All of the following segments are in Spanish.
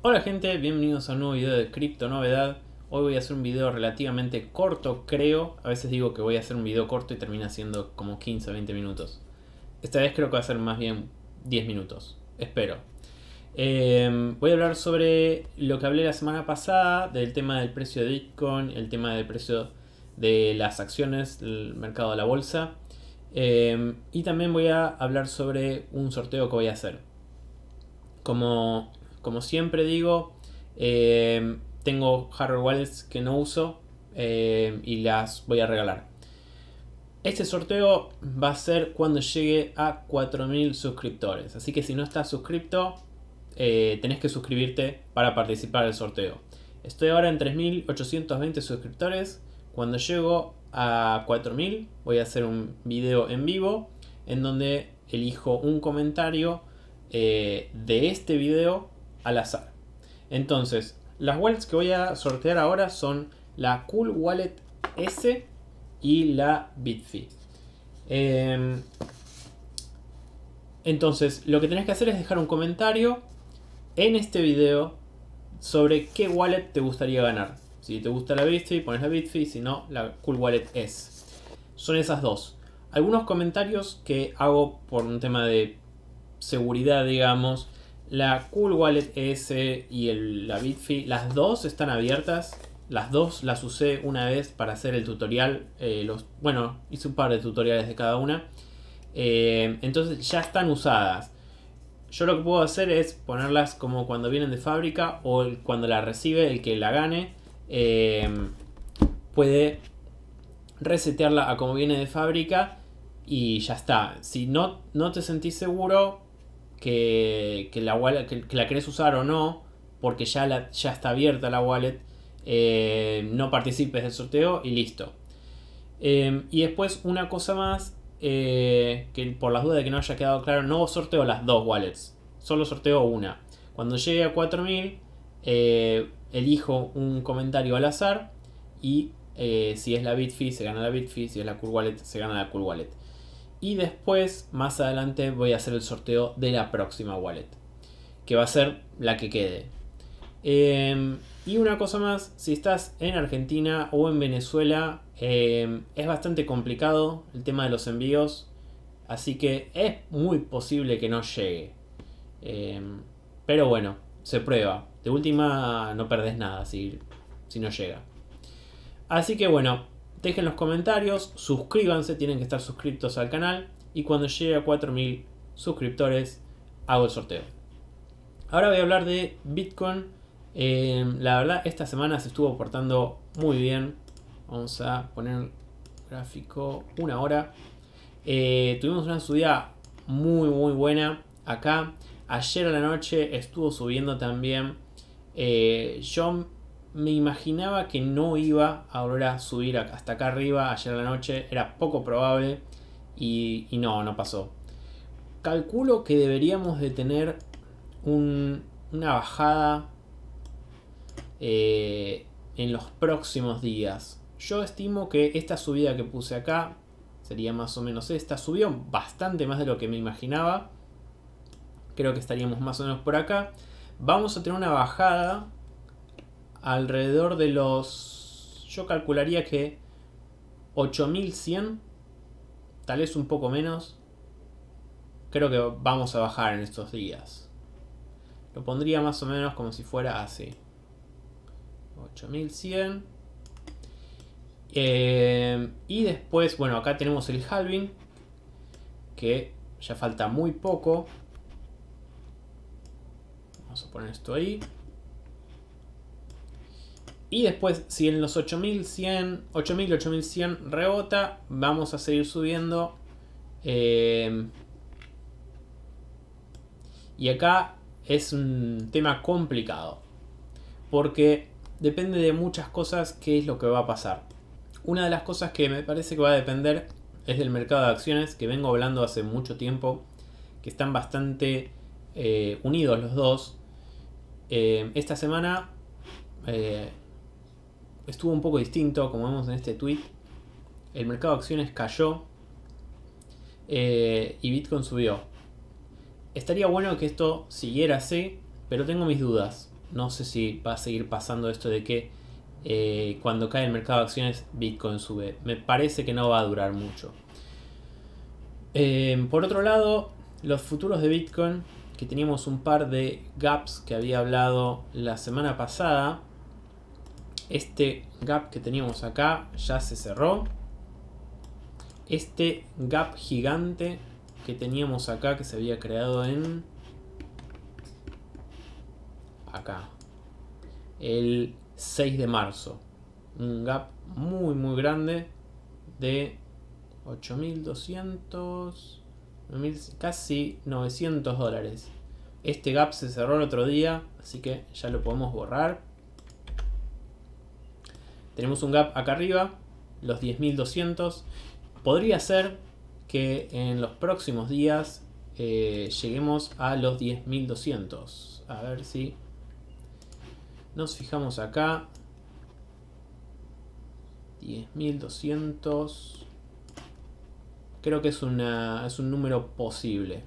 Hola gente, bienvenidos a un nuevo video de Cripto Novedad. Hoy voy a hacer un video relativamente corto, creo. A veces digo que voy a hacer un video corto y termina siendo como 15 o 20 minutos. Esta vez creo que va a ser más bien 10 minutos, espero. Em, voy a hablar sobre lo que hablé la semana pasada, del tema del precio de Bitcoin, el tema del precio de las acciones, el mercado de la bolsa. Em, y también voy a hablar sobre un sorteo que voy a hacer. Como como siempre digo, eh, tengo hardware wallets que no uso eh, y las voy a regalar. Este sorteo va a ser cuando llegue a 4.000 suscriptores. Así que si no estás suscrito, eh, tenés que suscribirte para participar del sorteo. Estoy ahora en 3.820 suscriptores. Cuando llego a 4.000 voy a hacer un video en vivo en donde elijo un comentario de este video al azar. Entonces, las wallets que voy a sortear ahora son la Cool Wallet S y la Bitfi. Em, entonces, lo que tenés que hacer es dejar un comentario en este video sobre qué wallet te gustaría ganar. Si te gusta la Bitfi, pones la Bitfi, si no, la Cool Wallet S. Son esas dos. Algunos comentarios que hago por un tema de seguridad, digamos, la Cool Wallet S y la BitFi, las dos están abiertas. Las dos las usé una vez para hacer el tutorial. Eh, los, bueno, hice un par de tutoriales de cada una. Eh, entonces ya están usadas. Yo lo que puedo hacer es ponerlas como cuando vienen de fábrica o cuando la recibe el que la gane. Eh, puede resetearla a como viene de fábrica y ya está. Si no, no te sentís seguro, que, la, la querés usar o no, porque ya, ya está abierta la wallet, eh, no participes del sorteo y listo. Em, y después una cosa más, eh, que por las dudas de que no haya quedado claro, no sorteo las dos wallets, solo sorteo una. Cuando llegue a 4000, eh, elijo un comentario al azar y si es la BitFi se gana la BitFi, si es la Cool Wallet se gana la Cool Wallet. Y después, más adelante, voy a hacer el sorteo de la próxima wallet. Que va a ser la que quede. Em, y una cosa más, si estás en Argentina o en Venezuela, em, es bastante complicado el tema de los envíos. Así que es muy posible que no llegue. Em, pero bueno, se prueba. De última no perdés nada si no llega. Así que bueno, Dejen los comentarios, suscríbanse, tienen que estar suscritos al canal. Y cuando llegue a 4000 suscriptores, hago el sorteo. Ahora voy a hablar de Bitcoin. Eh, la verdad, esta semana se estuvo portando muy bien. Vamos a poner gráfico una hora. Eh, tuvimos una subida muy, muy buena acá. Ayer a la noche estuvo subiendo también. Eh, me imaginaba que no iba a a subir hasta acá arriba ayer en la noche, era poco probable y, no, no pasó. Calculo que deberíamos de tener una bajada eh, en los próximos días. Yo estimo que esta subida que puse acá sería más o menos esta. Subió bastante más de lo que me imaginaba. Creo que estaríamos más o menos por acá. Vamos a tener una bajada alrededor de los, yo calcularía que 8100, tal vez un poco menos, creo que vamos a bajar en estos días. Lo pondría más o menos como si fuera así. 8100. Eh, y después, bueno, acá tenemos el halving, que ya falta muy poco. Vamos a poner esto ahí. Y después, si en los 8100, 8000, 8100 rebota, vamos a seguir subiendo. Eh, y acá es un tema complicado. Porque depende de muchas cosas qué es lo que va a pasar. Una de las cosas que me parece que va a depender es del mercado de acciones, que vengo hablando hace mucho tiempo, que están bastante eh, unidos los dos. Eh, esta semana estuvo un poco distinto, como vemos en este tweet. El mercado de acciones cayó eh, y Bitcoin subió. Estaría bueno que esto siguiera así, pero tengo mis dudas. No sé si va a seguir pasando esto de que eh, cuando cae el mercado de acciones Bitcoin sube. Me parece que no va a durar mucho. Eh, por otro lado, los futuros de Bitcoin, que teníamos un par de gaps que había hablado la semana pasada, este gap que teníamos acá ya se cerró. Este gap gigante que teníamos acá que se había creado en... Acá. El 6 de marzo. Un gap muy muy grande de 8200 casi 900 dólares. Este gap se cerró el otro día, así que ya lo podemos borrar. Tenemos un gap acá arriba, los 10.200. Podría ser que en los próximos días eh, lleguemos a los 10.200. A ver si nos fijamos acá. 10.200. Creo que es, una, es un número posible.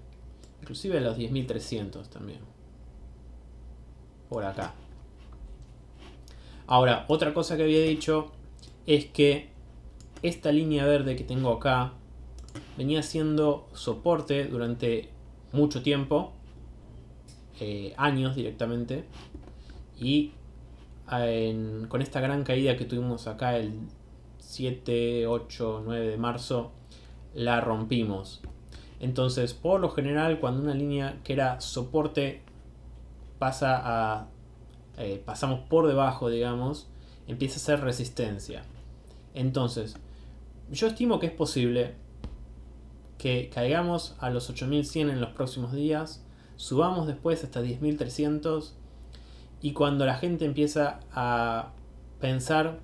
Inclusive los 10.300 también. Por acá. Ahora, otra cosa que había dicho es que esta línea verde que tengo acá venía siendo soporte durante mucho tiempo, eh, años directamente, y con esta gran caída que tuvimos acá el 7, 8, 9 de marzo, la rompimos. Entonces, por lo general, cuando una línea que era soporte pasa a eh, pasamos por debajo, digamos, empieza a ser resistencia. Entonces, yo estimo que es posible que caigamos a los 8100 en los próximos días, subamos después hasta 10300 y cuando la gente empieza a pensar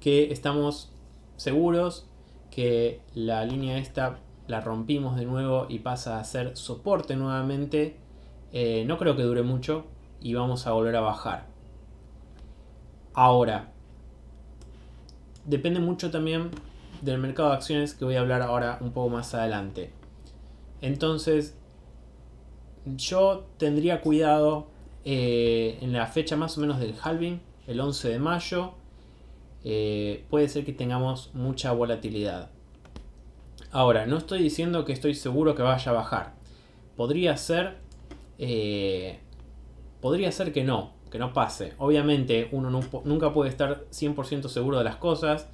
que estamos seguros, que la línea esta la rompimos de nuevo y pasa a ser soporte nuevamente, eh, no creo que dure mucho, y vamos a volver a bajar. Ahora, depende mucho también del mercado de acciones que voy a hablar ahora un poco más adelante. Entonces, yo tendría cuidado eh, en la fecha más o menos del halving, el 11 de mayo, eh, puede ser que tengamos mucha volatilidad. Ahora, no estoy diciendo que estoy seguro que vaya a bajar. Podría ser eh, podría ser que no, que no pase. Obviamente uno nunca puede estar 100% seguro de las cosas.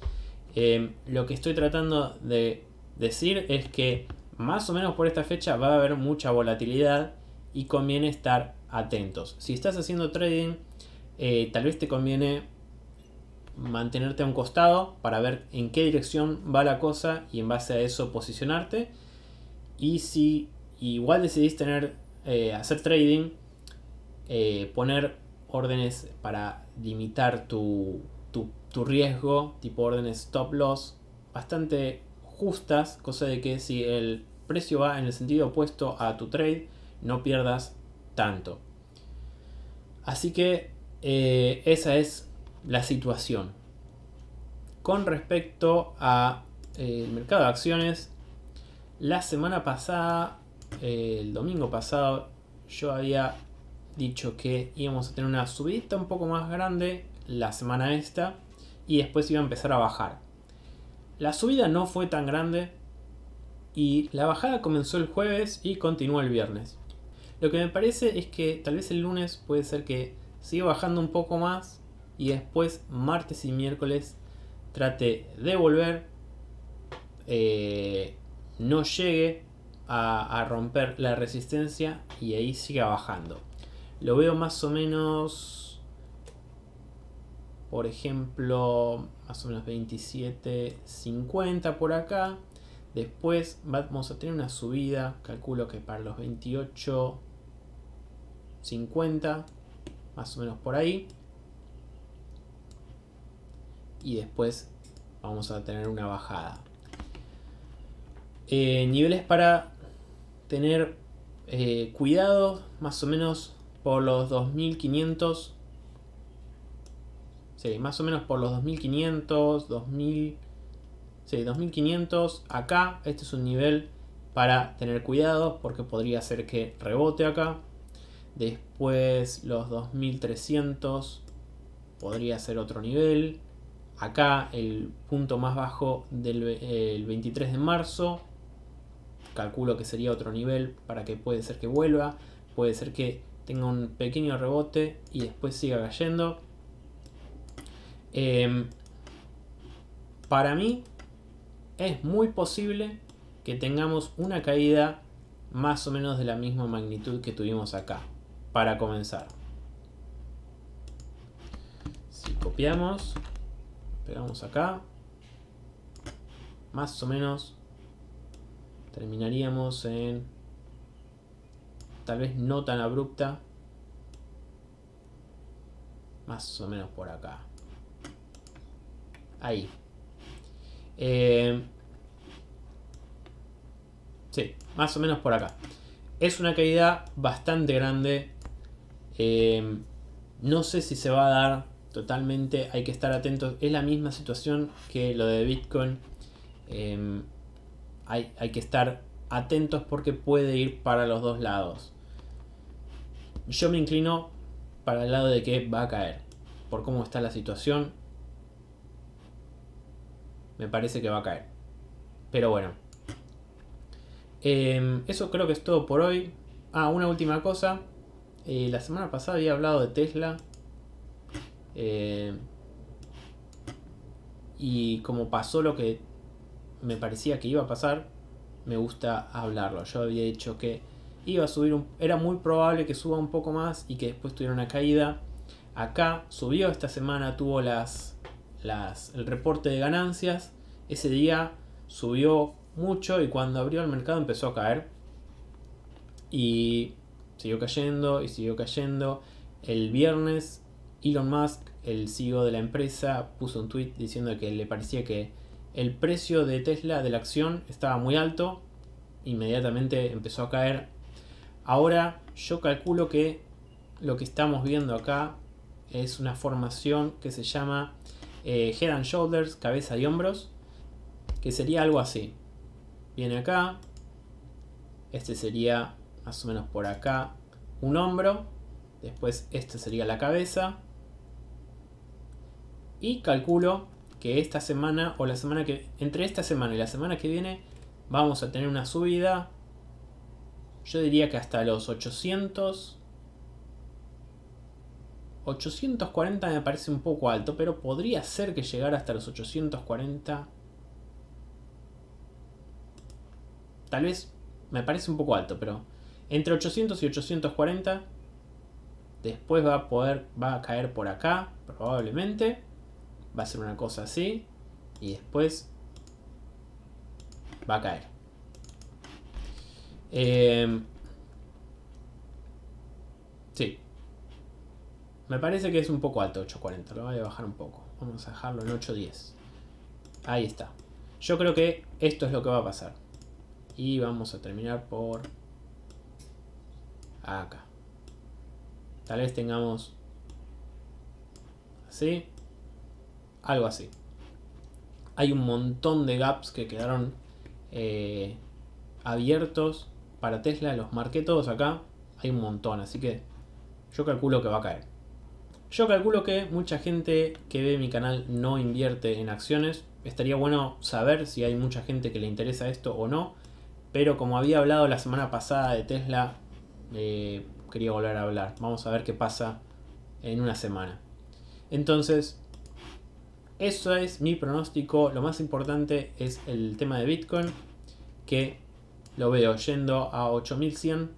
Em, lo que estoy tratando de decir es que más o menos por esta fecha va a haber mucha volatilidad y conviene estar atentos. Si estás haciendo trading, eh, tal vez te conviene mantenerte a un costado para ver en qué dirección va la cosa y en base a eso posicionarte. Y si igual decidís tener, eh, hacer trading, eh, poner órdenes para limitar tu, riesgo, tipo órdenes stop loss, bastante justas, cosa de que si el precio va en el sentido opuesto a tu trade, no pierdas tanto. Así que eh, esa es la situación. Con respecto al eh, mercado de acciones, la semana pasada, el domingo pasado, yo había dicho que íbamos a tener una subida un poco más grande la semana esta y después iba a empezar a bajar. La subida no fue tan grande y la bajada comenzó el jueves y continuó el viernes. Lo que me parece es que tal vez el lunes puede ser que siga bajando un poco más y después martes y miércoles trate de volver, eh, no llegue a romper la resistencia y ahí siga bajando. Lo veo más o menos, por ejemplo, más o menos 27.50 por acá. Después vamos a tener una subida, calculo que para los 28.50, más o menos por ahí. Y después vamos a tener una bajada. Eh, niveles para tener eh, cuidado, más o menos por los 2500. Sí, más o menos por los 2500, 2000. 2500 acá. Este es un nivel para tener cuidado porque podría ser que rebote acá. Después los 2300 podría ser otro nivel. Acá el punto más bajo del 23 de marzo. Calculo que sería otro nivel para que puede ser que vuelva. Puede ser que tenga un pequeño rebote y después siga cayendo. Em, para mí es muy posible que tengamos una caída más o menos de la misma magnitud que tuvimos acá, para comenzar. Si copiamos, pegamos acá, más o menos terminaríamos en tal vez no tan abrupta. Más o menos por acá. Ahí. Eh, sí, más o menos por acá. Es una caída bastante grande. Eh, no sé si se va a dar totalmente. Hay que estar atentos. Es la misma situación que lo de Bitcoin. Eh, hay que estar atentos porque puede ir para los dos lados. Yo me inclino para el lado de que va a caer. Por cómo está la situación, me parece que va a caer. Pero bueno. Em, eso creo que es todo por hoy. Ah, una última cosa. Eh, la semana pasada había hablado de Tesla. Em, y como pasó lo que me parecía que iba a pasar, me gusta hablarlo. Yo había dicho que iba a subir, era muy probable que suba un poco más y que después tuviera una caída. Acá subió esta semana, tuvo las, las, el reporte de ganancias. Ese día subió mucho y cuando abrió el mercado empezó a caer. Y siguió cayendo y siguió cayendo. El viernes Elon Musk, el CEO de la empresa, puso un tweet diciendo que le parecía que el precio de Tesla de la acción estaba muy alto. Inmediatamente empezó a caer Ahora yo calculo que lo que estamos viendo acá es una formación que se llama eh, Head and Shoulders, cabeza y hombros, que sería algo así. Viene acá, este sería más o menos por acá un hombro, después este sería la cabeza, y calculo que esta semana o la semana que entre esta semana y la semana que viene vamos a tener una subida yo diría que hasta los 800... 840 me parece un poco alto, pero podría ser que llegara hasta los 840. Tal vez me parece un poco alto, pero entre 800 y 840. Después va a poder, va a caer por acá, probablemente. Va a ser una cosa así. Y después va a caer. Eh, sí. Me parece que es un poco alto 840. Lo voy a bajar un poco. Vamos a dejarlo en 810. Ahí está. Yo creo que esto es lo que va a pasar. Y vamos a terminar por acá. Tal vez tengamos así. Algo así. Hay un montón de gaps que quedaron eh, abiertos para Tesla, los marqué todos acá, hay un montón, así que yo calculo que va a caer. Yo calculo que mucha gente que ve mi canal no invierte en acciones. Estaría bueno saber si hay mucha gente que le interesa esto o no. Pero como había hablado la semana pasada de Tesla, eh, quería volver a hablar. Vamos a ver qué pasa en una semana. Entonces, eso es mi pronóstico. Lo más importante es el tema de Bitcoin, que lo veo yendo a 8100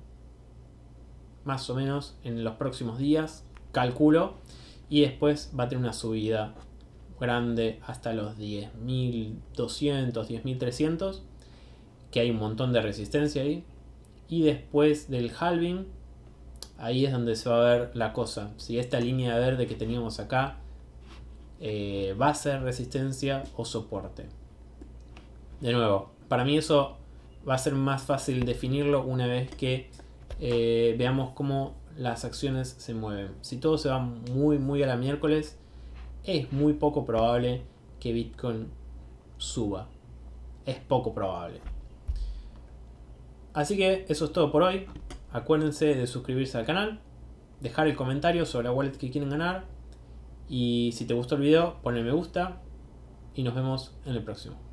más o menos en los próximos días, calculo, y después va a tener una subida grande hasta los 10.200, 10.300, que hay un montón de resistencia ahí, y después del halving, ahí es donde se va a ver la cosa, si esta línea verde que teníamos acá eh, va a ser resistencia o soporte. De nuevo, para mí eso va a ser más fácil definirlo una vez que eh, veamos cómo las acciones se mueven. Si todo se va muy, muy a la miércoles, es muy poco probable que Bitcoin suba. Es poco probable. Así que eso es todo por hoy. Acuérdense de suscribirse al canal, dejar el comentario sobre la wallet que quieren ganar. Y si te gustó el video, ponle me gusta y nos vemos en el próximo.